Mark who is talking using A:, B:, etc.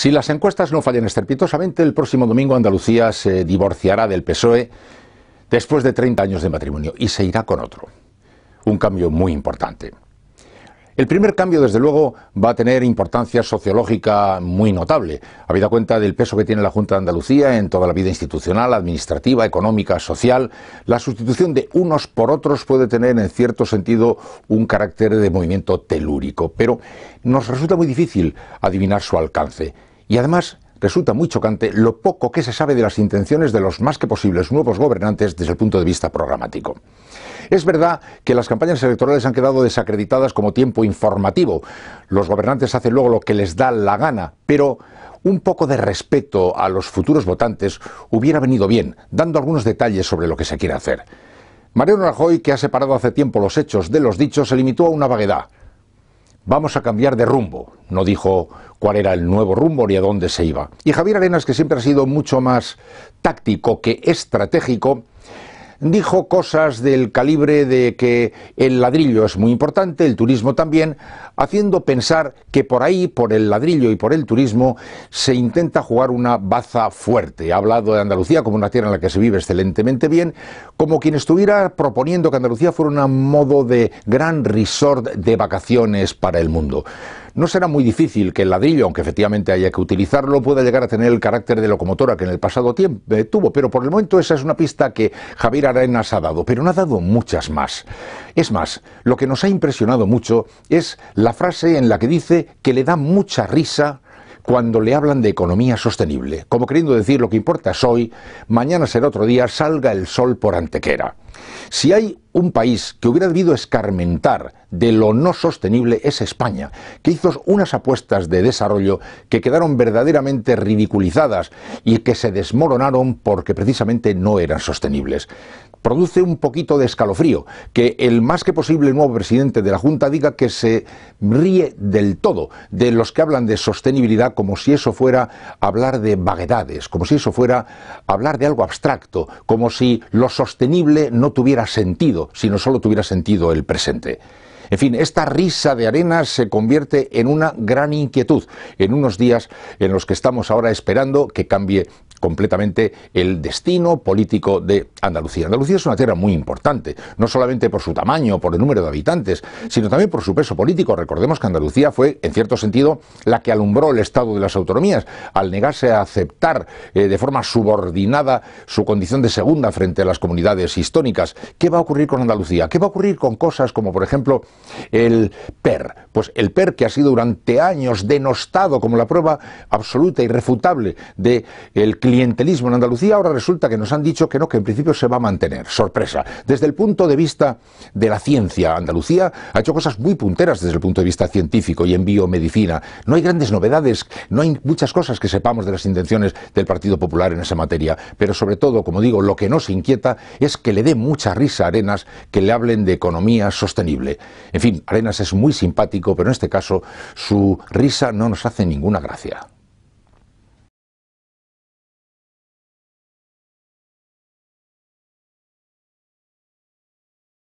A: Si las encuestas no fallan estrepitosamente, el próximo domingo Andalucía se divorciará del PSOE después de 30 años de matrimonio y se irá con otro. Un cambio muy importante. El primer cambio, desde luego, va a tener importancia sociológica muy notable, habida cuenta del peso que tiene la Junta de Andalucía en toda la vida institucional, administrativa, económica, social. La sustitución de unos por otros puede tener, en cierto sentido, un carácter de movimiento telúrico, pero nos resulta muy difícil adivinar su alcance. Y además resulta muy chocante lo poco que se sabe de las intenciones de los más que posibles nuevos gobernantes desde el punto de vista programático. Es verdad que las campañas electorales han quedado desacreditadas como tiempo informativo. Los gobernantes hacen luego lo que les da la gana, pero un poco de respeto a los futuros votantes hubiera venido bien, dando algunos detalles sobre lo que se quiere hacer. Mariano Rajoy, que ha separado hace tiempo los hechos de los dichos, se limitó a una vaguedad. Vamos a cambiar de rumbo, no dijo cuál era el nuevo rumbo y a dónde se iba. Y Javier Arenas, que siempre ha sido mucho más táctico que estratégico, dijo cosas del calibre de que el ladrillo es muy importante, el turismo también, haciendo pensar que por ahí, por el ladrillo y por el turismo, se intenta jugar una baza fuerte. Ha hablado de Andalucía como una tierra en la que se vive excelentemente bien, como quien estuviera proponiendo que Andalucía fuera un modo de gran resort de vacaciones para el mundo. No será muy difícil que el ladrillo, aunque efectivamente haya que utilizarlo, pueda llegar a tener el carácter de locomotora que en el pasado tiempo eh, tuvo, pero por el momento esa es una pista que Javier Arenas ha dado, pero no ha dado muchas más. Es más, lo que nos ha impresionado mucho es la frase en la que dice que le da mucha risa cuando le hablan de economía sostenible, como queriendo decir lo que importa es hoy, mañana será otro día, salga el sol por antequera. Si hay un país que hubiera debido escarmentar de lo no sostenible es España, que hizo unas apuestas de desarrollo que quedaron verdaderamente ridiculizadas y que se desmoronaron porque precisamente no eran sostenibles. Produce un poquito de escalofrío que el más que posible nuevo presidente de la Junta diga que se ríe del todo de los que hablan de sostenibilidad como si eso fuera hablar de vaguedades, como si eso fuera hablar de algo abstracto, como si lo sostenible no tuviera tuviera sentido, sino solo tuviera sentido el presente. En fin, esta risa de arena se convierte en una gran inquietud en unos días en los que estamos ahora esperando que cambie completamente el destino político de Andalucía. Andalucía es una tierra muy importante, no solamente por su tamaño, por el número de habitantes, sino también por su peso político. Recordemos que Andalucía fue, en cierto sentido, la que alumbró el Estado de las Autonomías al negarse a aceptar eh, de forma subordinada su condición de segunda frente a las comunidades históricas. ¿Qué va a ocurrir con Andalucía? ¿Qué va a ocurrir con cosas como, por ejemplo, el PER? Pues el PER que ha sido durante años denostado como la prueba absoluta, irrefutable, del de clientelismo en Andalucía, ahora resulta que nos han dicho que no, que en principio se va a mantener. Sorpresa. Desde el punto de vista de la ciencia, Andalucía ha hecho cosas muy punteras desde el punto de vista científico y en biomedicina. No hay grandes novedades, no hay muchas cosas que sepamos de las intenciones del Partido Popular en esa materia. Pero sobre todo, como digo, lo que nos inquieta es que le dé mucha risa a Arenas que le hablen de economía sostenible. En fin, Arenas es muy simpático, pero en este caso su risa no nos hace ninguna gracia.